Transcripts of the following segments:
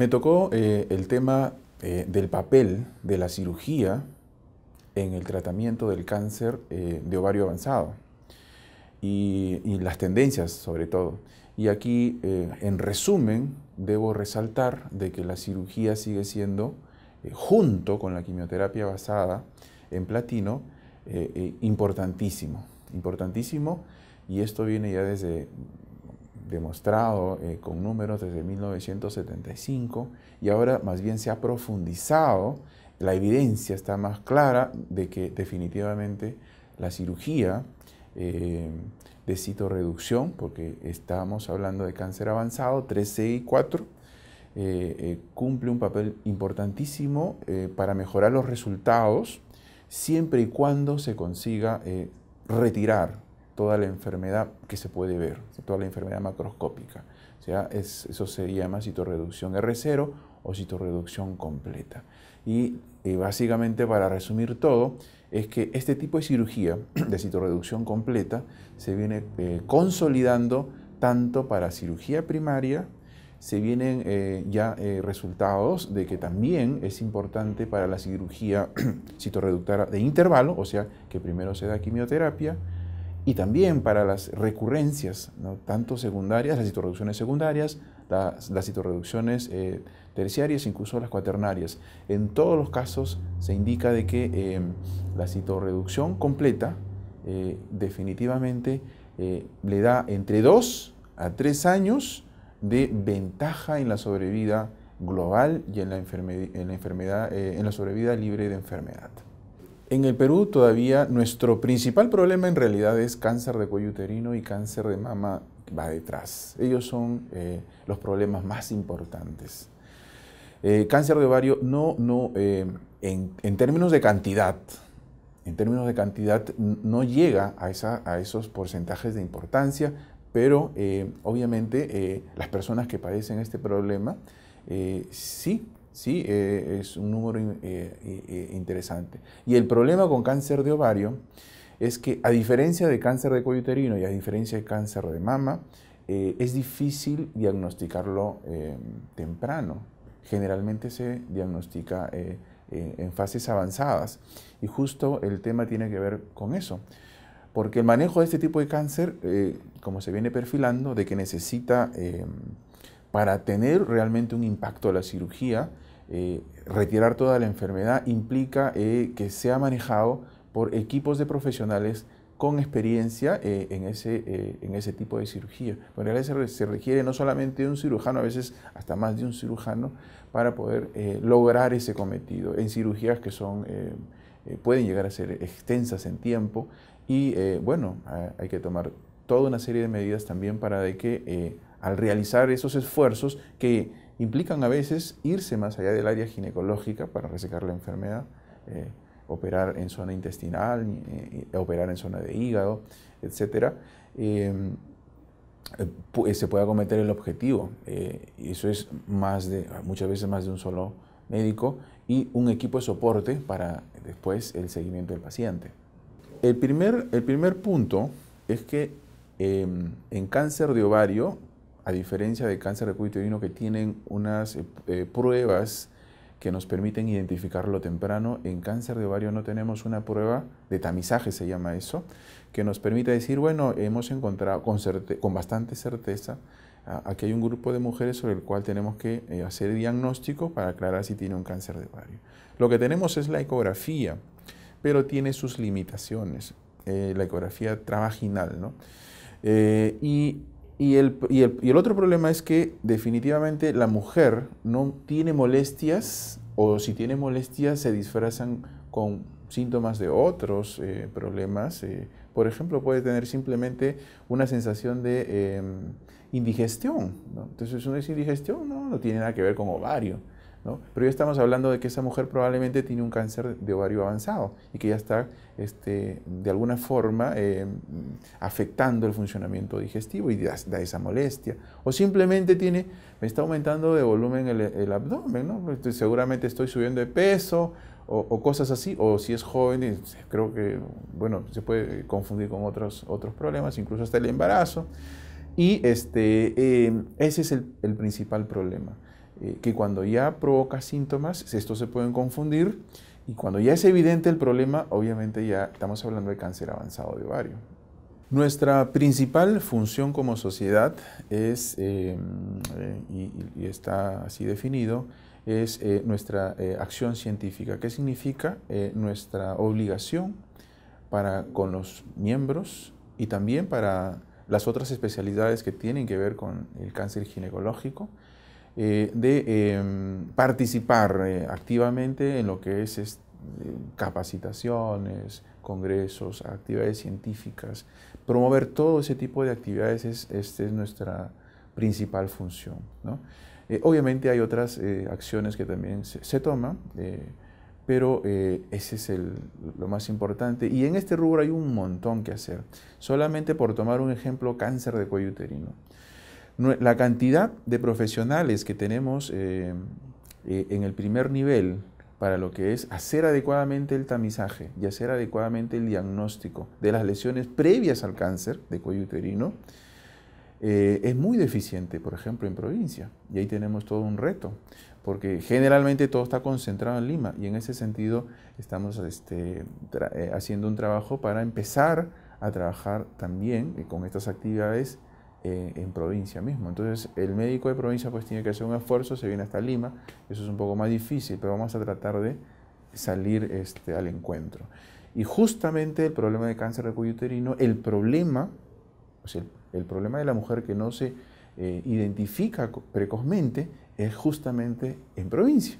Me tocó eh, el tema eh, del papel de la cirugía en el tratamiento del cáncer eh, de ovario avanzado y, y, las tendencias sobre todo. Y aquí, en resumen, debo resaltar de que la cirugía sigue siendo, junto con la quimioterapia basada en platino, importantísimo, importantísimo, y esto viene ya desde demostrado eh, con números desde 1975 y ahora más bien se ha profundizado, la evidencia está más clara de que definitivamente la cirugía eh, de citorreducción, porque estamos hablando de cáncer avanzado, 3C y 4, eh, cumple un papel importantísimo para mejorar los resultados siempre y cuando se consiga retirar toda la enfermedad que se puede ver, toda la enfermedad macroscópica. O sea, eso se llama citorreducción R0 o citorreducción completa. Y eh, básicamente, para resumir todo, es que este tipo de cirugía de citorreducción completa se viene eh, consolidando tanto para cirugía primaria, se vienen eh, ya resultados de que también es importante para la cirugía citorreductora de intervalo, o sea, que primero se da quimioterapia, y también para las recurrencias, ¿no? tanto secundarias, las citorreducciones secundarias, las, citorreducciones eh, terciarias, incluso las cuaternarias. En todos los casos se indica de que eh, la citorreducción completa eh, definitivamente le da entre 2 a 3 años de ventaja en la sobrevida global y en la, en la, enfermedad, en la sobrevida libre de enfermedad. En el Perú todavía nuestro principal problema en realidad es cáncer de cuello uterino y cáncer de mama va detrás. Ellos son eh, los problemas más importantes. Eh, cáncer de ovario no, no eh, en, términos de cantidad, en términos de cantidad no llega a, esa, a esos porcentajes de importancia, pero obviamente las personas que padecen este problema sí Sí, eh, es un número eh, eh, interesante. Y el problema con cáncer de ovario es que a diferencia de cáncer de cuello uterino y a diferencia de cáncer de mama, es difícil diagnosticarlo temprano. Generalmente se diagnostica en fases avanzadas y justo el tema tiene que ver con eso. Porque el manejo de este tipo de cáncer, como se viene perfilando, de que necesita, para tener realmente un impacto a la cirugía, eh, retirar toda la enfermedad implica eh, que sea manejado por equipos de profesionales con experiencia eh, en, ese, en ese tipo de cirugía. En realidad se, requiere no solamente un cirujano, a veces hasta más de un cirujano, para poder lograr ese cometido en cirugías que son, pueden llegar a ser extensas en tiempo y bueno, hay que tomar toda una serie de medidas también para de que al realizar esos esfuerzos que implican a veces irse más allá del área ginecológica para resecar la enfermedad, eh, operar en zona intestinal, eh, operar en zona de hígado, etc. Em, eh, se puede acometer el objetivo, y eso es más de, muchas veces más de un solo médico y un equipo de soporte para después el seguimiento del paciente. El primer, el primer punto es que em, en cáncer de ovario a diferencia de cáncer de cuello que tienen unas eh, eh, pruebas que nos permiten identificarlo temprano. En cáncer de ovario no tenemos una prueba de tamizaje, se llama eso, que nos permite decir, bueno, hemos encontrado con, bastante certeza, aquí hay un grupo de mujeres sobre el cual tenemos que eh, hacer diagnóstico para aclarar si tiene un cáncer de ovario. Lo que tenemos es la ecografía, pero tiene sus limitaciones, la ecografía travaginal, ¿no? y y el, y, el, y el, otro problema es que definitivamente la mujer no tiene molestias o si tiene molestias se disfrazan con síntomas de otros eh, problemas. Eh, por ejemplo, puede tener simplemente una sensación de em, indigestión. Entonces, ¿no es indigestión? No, no tiene nada que ver con ovario. Pero ya estamos hablando de que esa mujer probablemente tiene un cáncer de ovario avanzado y que ya está este, de alguna forma eh, afectando el funcionamiento digestivo y da, esa molestia. O simplemente tiene, me está aumentando de volumen el, abdomen, ¿no? Pues, seguramente estoy subiendo de peso, o, cosas así, o si es joven, eh, creo que, bueno, se puede confundir con otros, otros problemas, incluso hasta el embarazo. Y este, eh, ese es el principal problema. Eh, que cuando ya provoca síntomas, estos se pueden confundir y cuando ya es evidente el problema, obviamente ya estamos hablando de cáncer avanzado de ovario. Nuestra principal función como sociedad es, eh, eh, y, está así definido, es nuestra acción científica, ¿Qué significa nuestra obligación para con los miembros y también para las otras especialidades que tienen que ver con el cáncer ginecológico, eh, de eh, participar eh, activamente en lo que es, capacitaciones, congresos, actividades científicas. Promover todo ese tipo de actividades es, esta es nuestra principal función. obviamente hay otras acciones que también se, toman, pero ese es lo más importante. Y en este rubro hay un montón que hacer. Solamente por tomar un ejemplo, cáncer de cuello uterino la cantidad de profesionales que tenemos eh, eh, en el primer nivel para lo que es hacer adecuadamente el tamizaje y hacer adecuadamente el diagnóstico de las lesiones previas al cáncer de cuello uterino, eh, es muy deficiente, por ejemplo, en provincia. Y ahí tenemos todo un reto, porque generalmente todo está concentrado en Lima y en ese sentido estamos este, haciendo un trabajo para empezar a trabajar también con estas actividades en, provincia mismo. Entonces el médico de provincia pues tiene que hacer un esfuerzo, se viene hasta Lima, eso es un poco más difícil, pero vamos a tratar de salir este, al encuentro. Y justamente el problema de cáncer de cuello uterino, el problema, o sea, el, problema de la mujer que no se eh, identifica precozmente es justamente en provincia.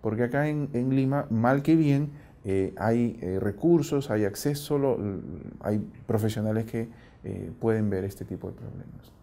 Porque acá en, en Lima, mal que bien, eh, hay eh, recursos, hay acceso, hay profesionales que eh, pueden ver este tipo de problemas.